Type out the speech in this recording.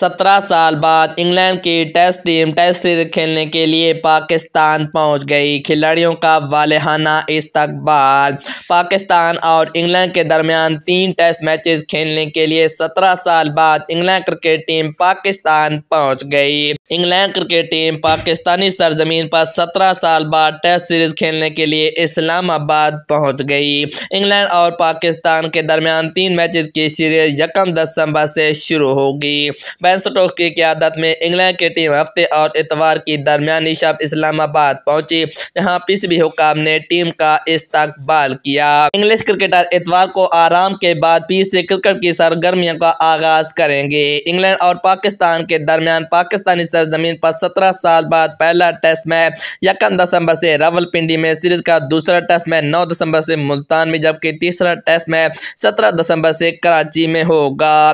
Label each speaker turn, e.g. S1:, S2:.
S1: सत्रह साल बाद इंग्लैंड की टेस्ट टीम टेस्ट सीरीज खेलने के लिए पाकिस्तान पहुंच गई खिलाड़ियों का वालहाना इस्तकबाल पाकिस्तान और इंग्लैंड के दरमियान तीन टेस्ट मैचेस खेलने के लिए सत्रह साल बाद इंग्लैंड क्रिकेट टीम पाकिस्तान पहुंच गई इंग्लैंड क्रिकेट टीम पाकिस्तानी सरजमीन पर सत्रह साल बाद टेस्ट सीरीज खेलने के लिए इस्लामाबाद पहुँच गई इंग्लैंड और पाकिस्तान के दरमियान तीन मैच की सीरीज यकम दिसंबर से शुरू होगी ओवर की क्यादत में इंग्लैंड की टीम हफ्ते और इतवार की दरमियानी शब इस्लामाबाद पहुंची यहाँ भी हुकाम ने टीम का इस्तकबाल किया इंग्लिश क्रिकेटर इतवार को आराम के बाद पी से क्रिकेट की सरगर्मियों का आगाज करेंगे इंग्लैंड और पाकिस्तान के दरमियान पाकिस्तानी सरजमीन पर सत्रह साल बाद पहला टेस्ट मैच यकम दिसंबर से रावलपिंडी में सीरीज का दूसरा टेस्ट मैच नौ दिसंबर से मुल्तान में जबकि तीसरा टेस्ट मैच सत्रह दिसंबर से कराची में होगा